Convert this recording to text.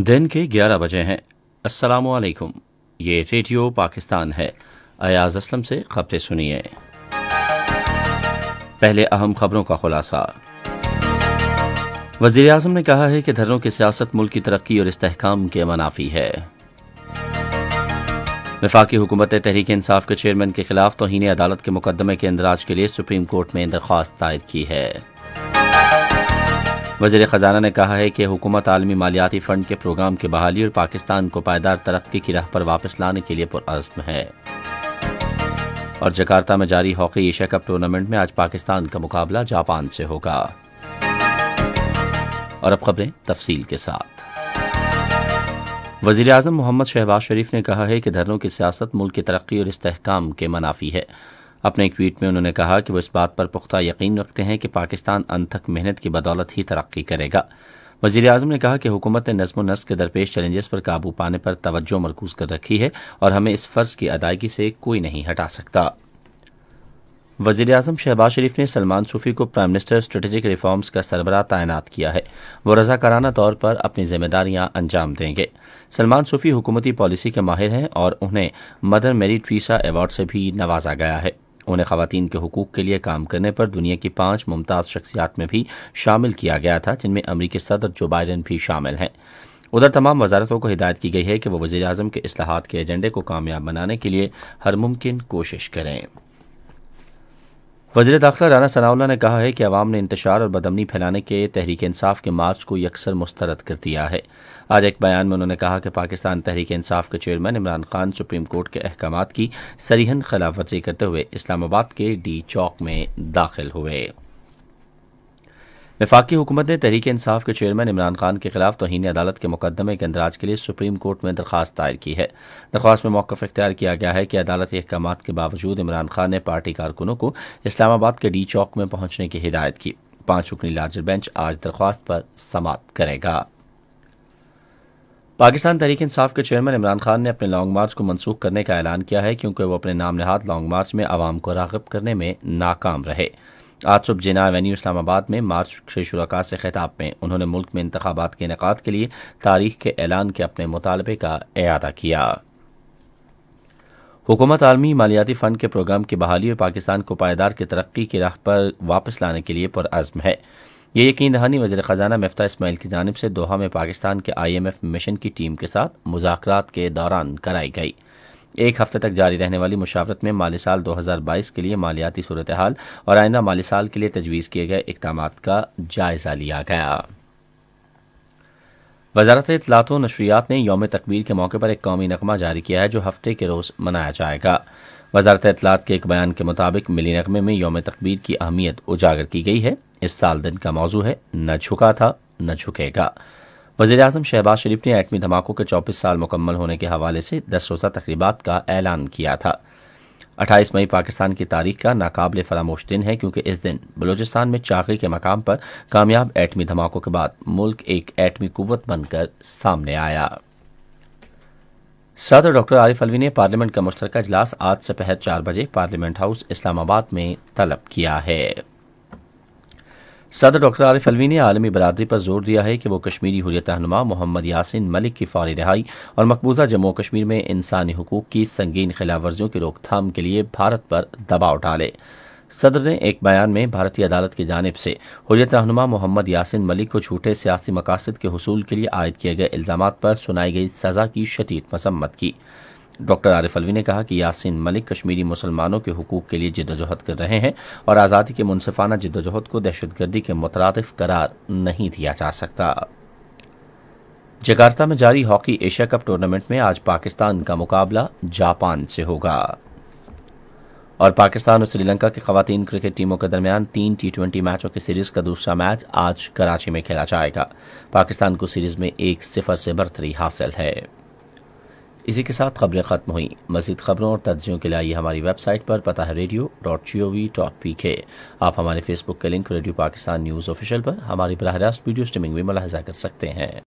दिन के 11 बजे हैं अस्सलाम वालेकुम ये रेडियो पाकिस्तान है अयाज असलम से खबरें सुनिए पहले अहम खबरों का खुलासा वजीर अजम ने कहा है कि धरनों की सियासत मुल्क की तरक्की और इस्तेकाम के मनाफी है वफाकी हुकूमत तहरीक इंसाफ के चेयरमैन के खिलाफ तोहनी अदालत के मुकदमे के इंदराज के लिए सुप्रीम कोर्ट में दरख्वास्त दायर की है वजीर ख़जाना ने कहा है कि हुकूमत आलमी मालियाती फ़ंड के प्रोग्राम की बहाली और पाकिस्तान को पायदार तरक्की की राह पर वापस लाने के लिए पुरज़म है और जकार्ता में जारी हॉकी एशिया कप टूर्नामेंट में आज पाकिस्तान का मुकाबला जापान से होगा और अब खबरें तफसील के साथ वजीर अजम मोहम्मद शहबाज शरीफ ने कहा है कि धरनों की सियासत मुल्क की तरक्की और इस्तेकाम के मनाफी है अपने एक ट्वीट में उन्होंने कहा कि वो इस बात पर पुख्ता यकीन रखते हैं कि पाकिस्तान अनथक मेहनत की बदौलत ही तरक्की करेगा वजीर अजम ने कहा कि हुकूमत ने नजमो नस्क के दरपेश चैलेंजेस पर काबू पाने पर तवज्जो मरकूज कर रखी है और हमें इस फर्ज की अदायगी से कोई नहीं हटा सकता वजीर अजम शहबाज शरीफ ने सलमान सूफी को प्राइम मिनिस्टर स्ट्रेटेजिक रिफॉर्म्स का सरबरा तैनात किया है वो रजाकाराना तौर पर अपनी जिम्मेदारियां अंजाम देंगे सलमान सूफी हुकूमती पॉलिसी के माहिर हैं और उन्हें मदर मेरी ट्रीसा अवार्ड से भी नवाजा गया है उन्हें खातन के हकूक़ के लिए काम करने पर दुनिया की पांच मुमताज़ शख्सियात में भी शामिल किया गया था जिनमें अमरीकी सदर जो बाइडन भी शामिल हैं उधर तमाम वजारतों को हिदायत की गई है कि वह वजी अजम के असलाहत के एजेंडे को कामयाब बनाने के लिए हर मुमकिन कोशिश करें वजी दाखिला राना सनाउल्ला ने कहा है कि अवाम ने इंतशार और बदमनी फैलाने के तहरीक इंसाफ के मार्च को यकसर मुस्तरद कर दिया है आज एक बयान में उन्होंने कहा कि पाकिस्तान तहरीक इंसाफ के chairman Imran Khan Supreme Court के अहकाम की सरीहन खिलाफ वर्जी करते हुए इस्लामाबाद के डी चौक में दाखिल हुए वफाकी हुकूमत ने तहरीक इंसाफ के चेयरमैन इमरान खान के खिलाफ तोहनी अदालत के मुकदमे के अंदराज के लिए सुप्रीम कोर्ट में दरख्वास्त दायर की है दरख्वास्त में मौकफ अख्तियार किया गया है कि अदालती अहकाम के बावजूद इमरान खान ने पार्टी कारकुनों को इस्लामाबाद के डी चौक में पहुंचने की हिदायत की पांच रुकनी लार्जर बेंच आज दरख्वास्त पर समाप्त करेगा पाकिस्तान तहरीक इंसाफ के चेयरमैन इमरान खान ने अपने लॉन्ग मार्च को मनसूख करने का ऐलान किया है क्योंकि वह अपने नाम नहाद लॉन्ग मार्च में आवाम को रागब करने में नाकाम रहे आज सुबह जिना एवेन्यू इस्लामाबाद में मार्च से शुरा से खिताब में उन्होंने मुल्क में इंतबात के इनका के लिए तारीख के ऐलान के अपने मुतालबे का अदा किया हुकूमत आलमी मालियाती फ़ंड के प्रोग्राम की बहाली और पाकिस्तान को पायदार की तरक्की की राह पर वापस लाने के लिए पुरज़म है ये यकीन दहानी वज़र ख़जाना मफ्ता इसमाइल की जानब से दोहा में पाकिस्तान के आई एम एफ मिशन की टीम के साथ मुजाक के दौरान कराई गई एक हफ्ते तक जारी रहने वाली मुशावरत में माली साल 2022 के लिए मालियाती सूरत हाल और आइंदा माली साल के लिए तजवीज़ किए गए इकदाम का जायज़ा लिया गया वजारत इतलात व नशरियात ने योम तकबीर के मौके पर एक कौमी नगमा जारी किया है जो हफ्ते के रोज़ मनाया जाएगा वजारत इतलात के एक बयान के मुताबिक मिली नगमे में योम तकबीर की अहमियत उजागर की गई है इस साल दिन का मौजू है न झुका था न झुकेगा वजीर अजम शहबाज शरीफ ने एटमी धमाकों के चौबीस साल मुकम्मल होने के हवाले से दस रोज़ा तकरीबा का ऐलान किया था अट्ठाईस मई पाकिस्तान की तारीख का नाकबिल फरामोश दिन है क्योंकि इस दिन बलूचिस्तान में चाकरी के मकाम पर कामयाब एटमी धमाकों के बाद मुल्क एक एटमी कुत बनकर सामने आया सदर डॉक्टर आरिफ अलवी ने पार्लियामेंट का मुश्तरक अजलास आज से पहर चार बजे पार्लियामेंट हाउस इस्लामाबाद में तलब किया है सदर डॉक्टर आरिफ अलवी ने आलमी बरदरी पर जोर दिया है कि वह कश्मीरी हुरियत रहनुमा मोहम्मद यासिन मलिक की फौरी रिहाई और मकबूजा जम्मू कश्मीर में इंसानी हकूक की संगीन खिलाफवर्जियों की रोकथाम के लिए भारत पर दबाव डाले सदर ने एक बयान में भारतीय अदालत की जानब से हुरियत रहनुमा मोहम्मद यासिन मलिक को झूठे सियासी मकासद के हसूल के लिए आयद किए गए इल्ज़ाम पर सुनाई गई सज़ा की शदीद मसम्मत की डॉक्टर आरिफ अलवी ने कहा कि यासिन मलिक कश्मीरी मुसलमानों के हकूक के लिए जिदोजहद कर रहे हैं और आज़ादी के मुनफाना जिदोजहद को दहशतगर्दी के मुतरद करार नहीं दिया जा सकता जकार्ता में जारी हॉकी एशिया कप टूर्नामेंट में आज पाकिस्तान का मुकाबला जापान से होगा और पाकिस्तान और श्रीलंका की खातन क्रिकेट टीमों के दरमियान तीन टी ट्वेंटी मैचों की सीरीज का दूसरा मैच आज कराची में खेला जाएगा पाकिस्तान को सीरीज में एक सिफर से बर्तरी हासिल है इसी के साथ खबरें ख़त्म हुई मजीद खबरों और तजियों के लिए आइए हमारी वेबसाइट पर पता है radio dot G O V dot P K आप हमारे फेसबुक के link radio Pakistan news official पर हमारी बरह रास्त वीडियो स्ट्रीमिंग भी मुलाजा कर सकते हैं